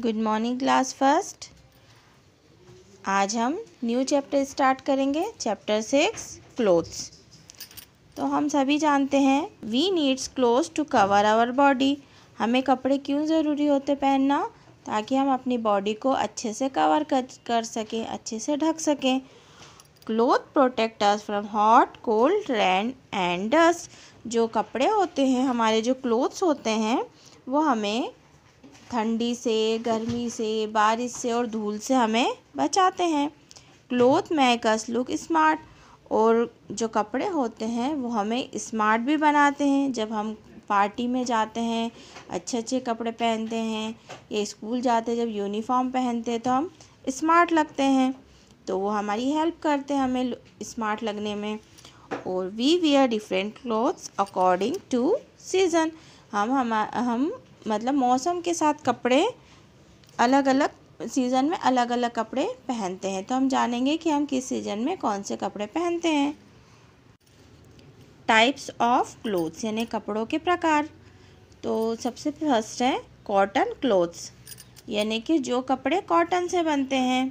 good morning class first आज हम new chapter start करेंगे चैप्टर सिक्स क्लोथ्स तो हम सभी जानते हैं we needs clothes to cover our body हमें कपड़े क्यों ज़रूरी होते पहनना ताकि हम अपनी बॉडी को अच्छे से कवर कर, कर सकें अच्छे से ढक सकें cloth protect us from hot cold rain and dust जो कपड़े होते हैं हमारे जो क्लोथ्स होते हैं वो हमें ठंडी से गर्मी से बारिश से और धूल से हमें बचाते हैं क्लोथ मेकर्स लुक स्मार्ट और जो कपड़े होते हैं वो हमें स्मार्ट भी बनाते हैं जब हम पार्टी में जाते हैं अच्छे अच्छे कपड़े पहनते हैं या स्कूल जाते हैं जब यूनिफॉर्म पहनते हैं तो हम स्मार्ट लगते हैं तो वो हमारी हेल्प करते हैं हमें स्मार्ट लगने में और we wear different clothes according to season हम हम हम मतलब मौसम के साथ कपड़े अलग अलग सीज़न में अलग अलग कपड़े पहनते हैं तो हम जानेंगे कि हम किस सीज़न में कौन से कपड़े पहनते हैं टाइप्स ऑफ क्लोथ्स यानी कपड़ों के प्रकार तो सबसे फर्स्ट है कॉटन क्लोथ्स यानी कि जो कपड़े कॉटन से बनते हैं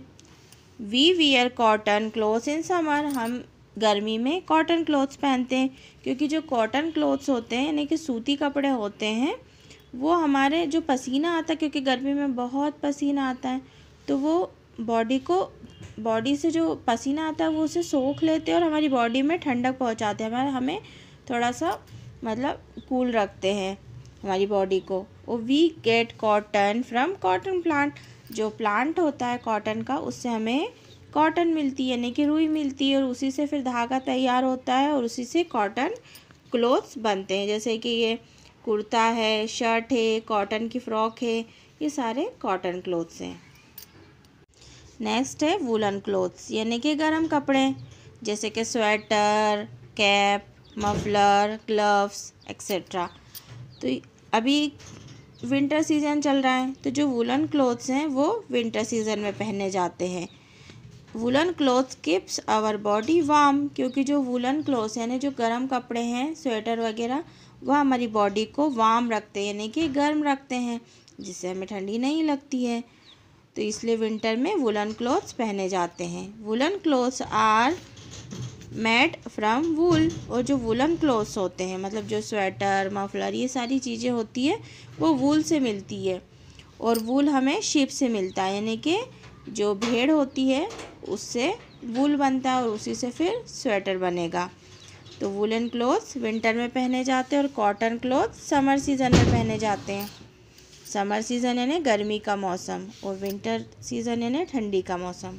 we wear cotton clothes in summer हम गर्मी में कॉटन क्लोथ्स पहनते हैं क्योंकि जो कॉटन क्लोथ्स होते हैं यानी कि सूती कपड़े होते हैं वो हमारे जो पसीना आता है क्योंकि गर्मी में बहुत पसीना आता है तो वो बॉडी को बॉडी से जो पसीना आता है वो उसे सोख लेते हैं और हमारी बॉडी में ठंडक पहुंचाते हैं हमारे हमें थोड़ा सा मतलब कूल रखते हैं हमारी बॉडी को वो we get cotton from cotton plant जो प्लांट होता है कॉटन का उससे हमें कॉटन मिलती है यानी कि रुई मिलती है और उसी से फिर धागा तैयार होता है और उसी से कॉटन क्लोथ्स बनते हैं जैसे कि ये कुर्ता है शर्ट है कॉटन की फ़्रॉक है ये सारे कॉटन क्लोथ्स हैं नेक्स्ट है वुलन क्लोथ्स यानी कि गर्म कपड़े जैसे कि sweater cap muffler gloves etcetera तो अभी विंटर सीज़न चल रहा है तो जो वुलन क्लोथ्स हैं वो विंटर सीज़न में पहने जाते हैं woollen cloth keeps our body warm क्योंकि जो वुलन क्लॉथ यानी जो गर्म कपड़े हैं स्वेटर वगैरह वह हमारी बॉडी को वार्म रखते हैं यानी कि गर्म रखते हैं जिससे हमें ठंडी नहीं लगती है तो इसलिए विंटर में वुलन क्लॉथ्स पहने जाते हैं woollen clothes are made from wool और जो वुलन क्लॉथ्स होते हैं मतलब जो स्वेटर मफलर ये सारी चीज़ें होती है वो वूल से मिलती है और वूल हमें शिप से मिलता है यानी कि जो भेड़ होती है उससे वूल बनता है और उसी से फिर स्वेटर बनेगा तो वुलन क्लोथ्स विंटर में पहने जाते हैं और कॉटन क्लोथ समर सीज़न में पहने जाते हैं समर सीज़न यानी गर्मी का मौसम और विंटर सीज़न यानी ठंडी का मौसम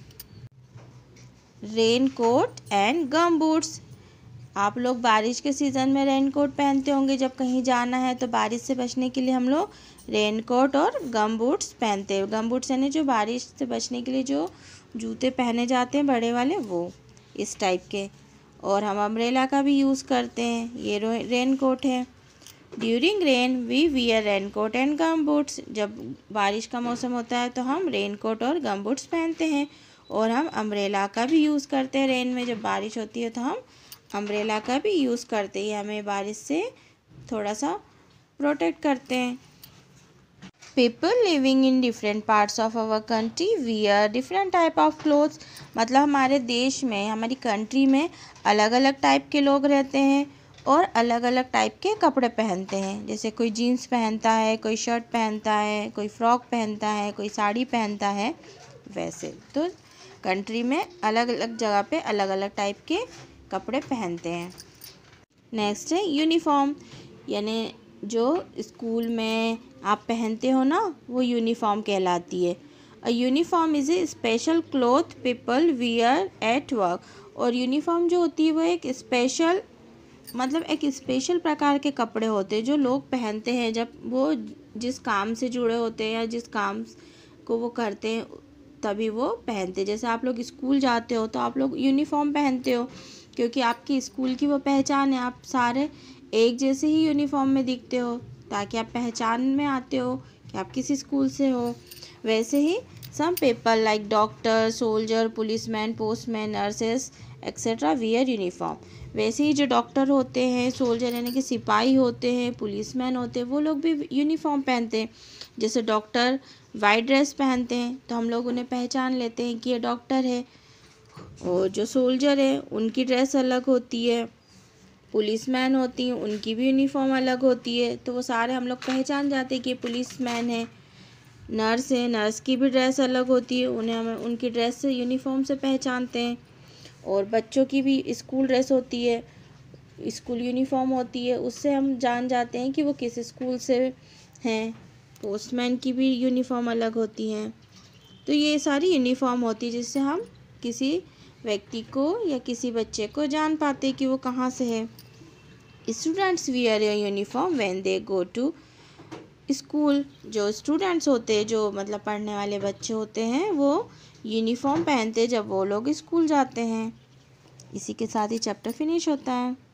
rain coat and gum boots आप लोग बारिश के सीज़न में रेन कोट पहनते होंगे जब कहीं जाना है तो बारिश से बचने के लिए हम लोग रेनकोट और गम बूट्स पहनते हैं गम बूट्स यानी जो बारिश से बचने के लिए जो जूते पहने जाते हैं बड़े वाले वो इस टाइप के और हम अम्ब्रेला का भी यूज़ करते हैं ये रेन कोट है during rain we wear rain coat and gum boots जब बारिश का मौसम होता है तो हम रेन कोट और गम बूट्स पहनते हैं और हम अम्ब्रेला का भी यूज़ करते हैं रेन में जब बारिश होती है तो हम अम्ब्रेला का भी यूज़ करते हैं हमें बारिश से थोड़ा सा प्रोटेक्ट करते हैं people living in different parts of our country wear different type of clothes मतलब हमारे देश में हमारी कंट्री में अलग अलग टाइप के लोग रहते हैं और अलग अलग टाइप के कपड़े पहनते हैं जैसे कोई जीन्स पहनता है कोई शर्ट पहनता है कोई फ्रॉक पहनता है कोई साड़ी पहनता है वैसे तो कंट्री में अलग अलग जगह पे अलग अलग टाइप के कपड़े पहनते हैं नेक्स्ट है यूनिफॉर्म यानी जो स्कूल में आप पहनते हो ना वो यूनिफॉर्म कहलाती है a uniform is a special cloth people wear at work और यूनिफॉर्म जो होती है वो एक स्पेशल मतलब एक स्पेशल प्रकार के कपड़े होते हैं जो लोग पहनते हैं जब वो जिस काम से जुड़े होते हैं या जिस काम को वो करते हैं तभी वो पहनते हैं जैसे आप लोग स्कूल जाते हो तो आप लोग यूनिफॉर्म पहनते हो क्योंकि आपकी स्कूल की वो पहचान है आप सारे एक जैसे ही यूनिफॉर्म में दिखते हो ताकि आप पहचान में आते हो कि आप किसी स्कूल से हो वैसे ही some people like doctor soldier policeman postman nurses etcetera wear uniform वैसे ही जो डॉक्टर होते हैं सोल्जर यानी कि सिपाही होते हैं पुलिसमैन होते हैं वो लोग भी यूनिफॉर्म पहनते हैं जैसे डॉक्टर वाइट ड्रेस पहनते हैं तो हम लोग उन्हें पहचान लेते हैं कि ये डॉक्टर है और जो सोल्जर है उनकी ड्रेस अलग होती है पुलिस मैन होती हैं उनकी भी यूनिफॉर्म अलग होती है तो वो सारे हम लोग पहचान जाते हैं कि पुलिस मैन है नर्स है नर्स की भी ड्रेस अलग होती है उन्हें हम उनकी ड्रेस से यूनिफॉर्म से पहचानते हैं और बच्चों की भी स्कूल ड्रेस होती है स्कूल यूनिफॉर्म होती है उससे हम जान जाते हैं कि वो किस स्कूल से हैं पोस्टमैन की भी यूनिफॉर्म अलग होती हैं तो ये सारी यूनिफॉर्म होती है जिससे हम किसी व्यक्ति को या किसी बच्चे को जान पाते कि वो कहाँ से है students wear a uniform when they go to school जो स्टूडेंट्स होते हैं जो मतलब पढ़ने वाले बच्चे होते हैं वो यूनिफॉर्म पहनते जब वो लोग स्कूल जाते हैं इसी के साथ ही चैप्टर फिनिश होता है